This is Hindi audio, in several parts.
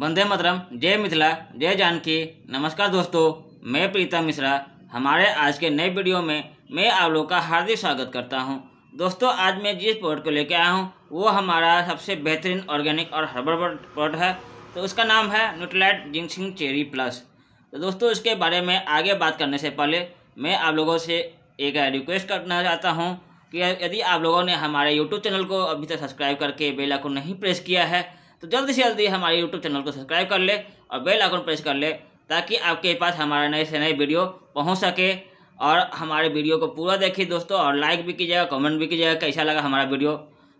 बंदे मतरम जय मिथिला जय जानकी नमस्कार दोस्तों मैं प्रीता मिश्रा हमारे आज के नए वीडियो में मैं आप लोग का हार्दिक स्वागत करता हूं दोस्तों आज मैं जिस प्रोडक्ट को लेकर आया हूं वो हमारा सबसे बेहतरीन ऑर्गेनिक और हर्बल प्रोडक्ट है तो उसका नाम है न्यूट्रलाइट जिंसिंग चेरी प्लस तो दोस्तों इसके बारे में आगे बात करने से पहले मैं आप लोगों से एक रिक्वेस्ट करना चाहता हूँ कि यदि आप लोगों ने हमारे यूट्यूब चैनल को अभी तक सब्सक्राइब करके बेल नहीं प्रेस किया है तो जल्दी से जल्दी हमारे यूट्यूब चैनल को सब्सक्राइब कर ले और बेल आइकन प्रेस कर ले ताकि आपके पास हमारे नए से नए वीडियो पहुँच सके और हमारे वीडियो को पूरा देखिए दोस्तों और लाइक भी कीजिएगा कमेंट भी कीजिएगा कैसा लगा हमारा वीडियो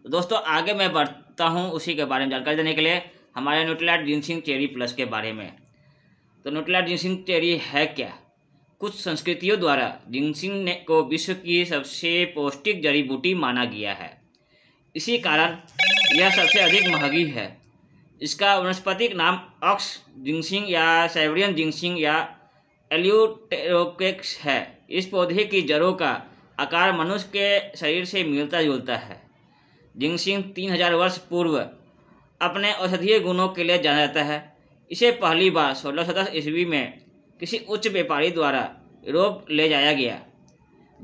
तो दोस्तों आगे मैं बढ़ता हूँ उसी के बारे में जानकारी देने के लिए हमारे न्यूट्रीलाइट जिनसिंग चेरी प्लस के बारे में तो न्यूट्रीलाइट जिनसिंग चेरी है क्या कुछ संस्कृतियों द्वारा जिनसिंग ने को विश्व की सबसे पौष्टिक जड़ी बूटी माना गया है इसी कारण यह सबसे अधिक महंगी है इसका वनस्पतिक नाम ऑक्स जिंसिंग या साइबरियन जिंसिंग या एल्यूटेरोक्स है इस पौधे की जड़ों का आकार मनुष्य के शरीर से मिलता जुलता है जिंगसिंग तीन हजार वर्ष पूर्व अपने औषधीय गुणों के लिए जाना जाता है इसे पहली बार सोलह दस ईस्वी में किसी उच्च व्यापारी द्वारा यूरोप ले जाया गया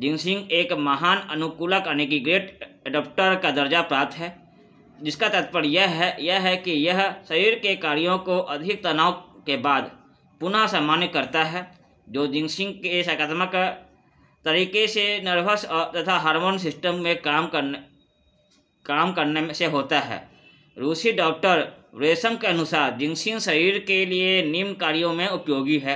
जिंगसिंग एक महान अनुकूलक यानी कि ग्रेट एडप्टर का दर्जा प्राप्त है जिसका तात्पर्य यह है यह है कि यह शरीर के कार्यों को अधिक तनाव के बाद पुनः सामान्य करता है जो जिंसिंग के सकारात्मक तरीके से नर्वस तथा हार्मोन सिस्टम में काम करने काम करने से होता है रूसी डॉक्टर रेशम के अनुसार जिंसिंग शरीर के लिए निम्न कार्यों में उपयोगी है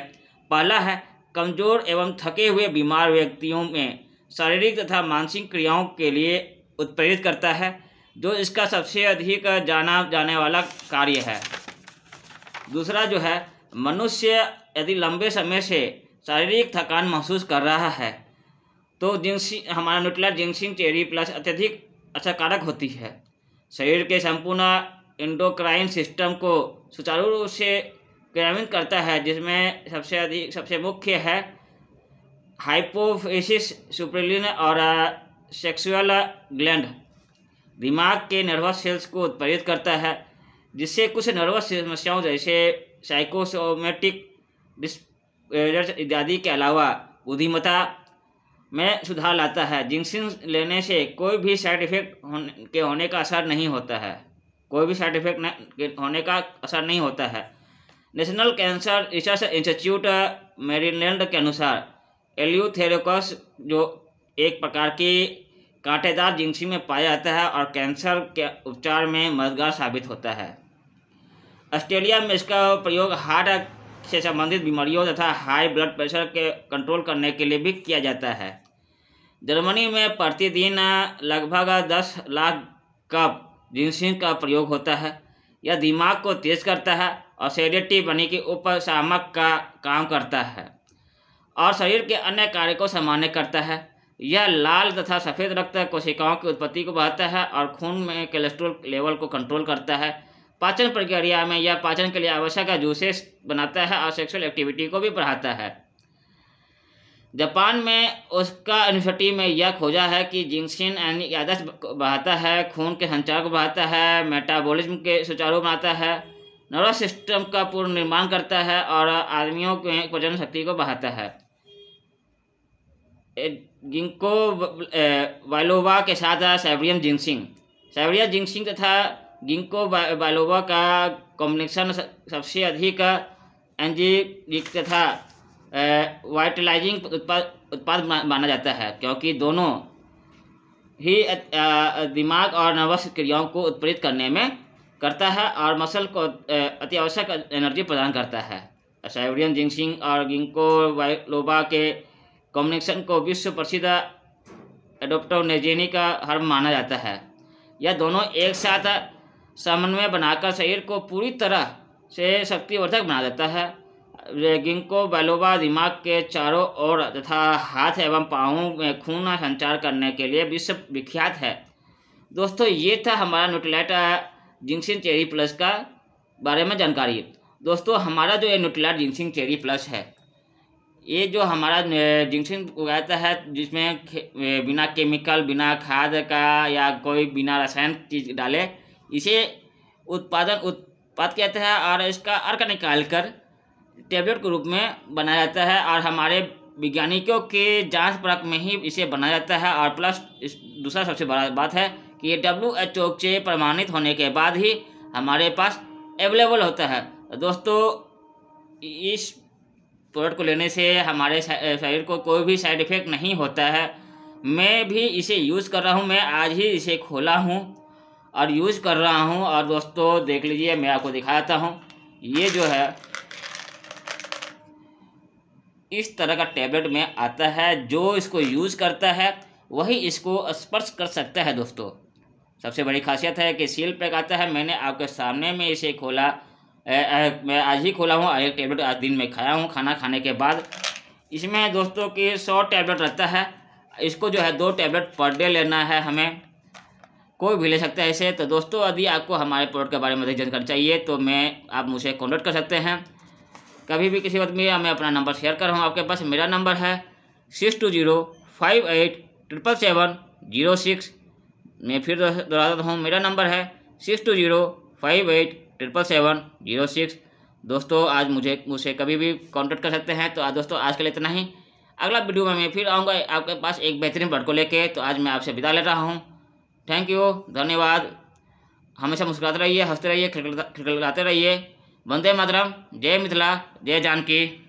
पहला है कमजोर एवं थके हुए बीमार व्यक्तियों में शारीरिक तथा मानसिक क्रियाओं के लिए उत्प्रेरित करता है जो इसका सबसे अधिक जाना जाने वाला कार्य है दूसरा जो है मनुष्य यदि लंबे समय से शारीरिक थकान महसूस कर रहा है तो जिंसिंग हमारा न्यूट्रल जिंसिंग चेरी प्लस अत्यधिक असरकारक होती है शरीर के संपूर्ण इंडोक्राइन सिस्टम को सुचारू रूप से क्रियान्वित करता है जिसमें सबसे अधिक सबसे मुख्य है हाइपोफेसिस सुप्रिलिन और सेक्सुअल ग्लैंड दिमाग के नर्वस सेल्स को उत्प्रेरित करता है जिससे कुछ नर्वस समस्याओं जैसे साइकोसोमेटिक डिस इत्यादि के अलावा बुद्धिमता में सुधार लाता है जिंक्सिन लेने से कोई भी साइड इफेक्ट होने के होने का असर नहीं होता है कोई भी साइड इफेक्ट होने का असर नहीं होता है National Cancer Research Institute Maryland के अनुसार एल्यूथेरोकस जो एक प्रकार की कांटेदार जिंसी में पाया जाता है और कैंसर के उपचार में मददगार साबित होता है ऑस्ट्रेलिया में इसका प्रयोग हार्ट से संबंधित बीमारियों तथा हाई ब्लड प्रेशर के कंट्रोल करने के लिए भी किया जाता है जर्मनी में प्रतिदिन लगभग दस लाख कप जिंसी का प्रयोग होता है यह दिमाग को तेज करता है और सेडेटिव बनी के उपशामक का काम करता है और शरीर के अन्य कार्य को सामान्य करता है यह लाल तथा सफ़ेद रक्त कोशिकाओं की उत्पत्ति को बढ़ाता है और खून में कोलेस्ट्रोल लेवल को कंट्रोल करता है पाचन प्रक्रिया में यह पाचन के लिए आवश्यक है जूसेस बनाता है और सेक्सुअल एक्टिविटी को भी बढ़ाता है जापान में उसका यूनिवर्सिटी में यह खोजा है कि जिंगसिन एंड आदर्श बढ़ाता है खून के संचार को बढ़ाता है मेटाबॉलिज्म के सुचारू बनाता है नर्वस सिस्टम का पूर्ण निर्माण करता है और आदमियों के प्रजन शक्ति को बढ़ाता है गिंको वालोवा के साथ सैवरियम जिंसिंग सैवरिया जिंसिंग तथा गिंको वालोवा का कॉम्बिनेशन सबसे अधिक एंजीरिक तथा वाइटलाइजिंग उत्पाद उत्पाद माना जाता है क्योंकि दोनों ही दिमाग और नर्वस क्रियाओं को उत्प्रेरित करने में करता है और मसल को अति आवश्यक एनर्जी प्रदान करता है साइबरियन जिंसिंग और गिंको वाइलोबा के कॉम्बिनेशन को विश्व प्रसिद्ध एडोप्टोनेजेनी का हर्ब माना जाता है यह दोनों एक साथ समन्वय बनाकर शरीर को पूरी तरह से शक्तिवर्धक बना देता है गिंको बैलोबा दिमाग के चारों ओर तथा हाथ एवं पाँव में खून संचार करने के लिए विश्व विख्यात है दोस्तों ये था हमारा न्यूटलाइट जिंक्सिन चेरी प्लस का बारे में जानकारी दोस्तों हमारा जो ये न्यूटलाइट जिंक्सिन चेरी प्लस है ये जो हमारा जिंक्सिन उगाता है जिसमें बिना केमिकल बिना खाद का या कोई बिना रसायन चीज डाले इसे उत्पादन उत्पाद कहते हैं और इसका अर्क निकाल कर टेबलेट के रूप में बनाया जाता है और हमारे वैज्ञानिकों के जांच परख में ही इसे बनाया जाता है और प्लस दूसरा सबसे बड़ा बात है कि ये डब्ल्यू एच ओ से प्रमाणित होने के बाद ही हमारे पास अवेलेबल होता है दोस्तों इस प्रोडक्ट को लेने से हमारे शरीर को कोई भी साइड इफ़ेक्ट नहीं होता है मैं भी इसे यूज़ कर रहा हूँ मैं आज ही इसे खोला हूँ और यूज़ कर रहा हूँ और दोस्तों देख लीजिए मैं आपको दिखाता हूँ ये जो है इस तरह का टैबलेट में आता है जो इसको यूज़ करता है वही इसको स्पर्श कर सकता है दोस्तों सबसे बड़ी खासियत है कि सील पैक आता है मैंने आपके सामने में इसे खोला मैं आज ही खोला हूँ एक टेबलेट आज दिन में खाया हूँ खाना खाने के बाद इसमें दोस्तों की सौ टैबलेट रहता है इसको जो है दो टैबलेट पर डे लेना है हमें कोई भी ले सकता है ऐसे तो दोस्तों यदि आपको हमारे प्रोडक्ट के बारे में अधिक जानकारी चाहिए तो मैं आप मुझे कॉन्टेक्ट कर सकते हैं कभी भी किसी वक्त में मैं अपना नंबर शेयर कर रहा हूँ आपके पास मेरा नंबर है six two zero five eight triple seven zero six मैं फिर दोहराता हूँ मेरा नंबर है six two zero five eight triple seven zero six दोस्तों आज मुझे मुझसे कभी भी कांटेक्ट कर सकते हैं तो आज दोस्तों आज के लिए इतना ही अगला वीडियो में मैं फिर आऊँगा आपके पास एक बेहतरीन बर्ड को लेके तो आज मैं आपसे विदा ले रहा हूँ थैंक यू धन्यवाद हमेशा मुस्कुराते रहिए हंसते रहिए खिलखिलाते रहिए वंदे मातरम जय मिथिला जय जानकी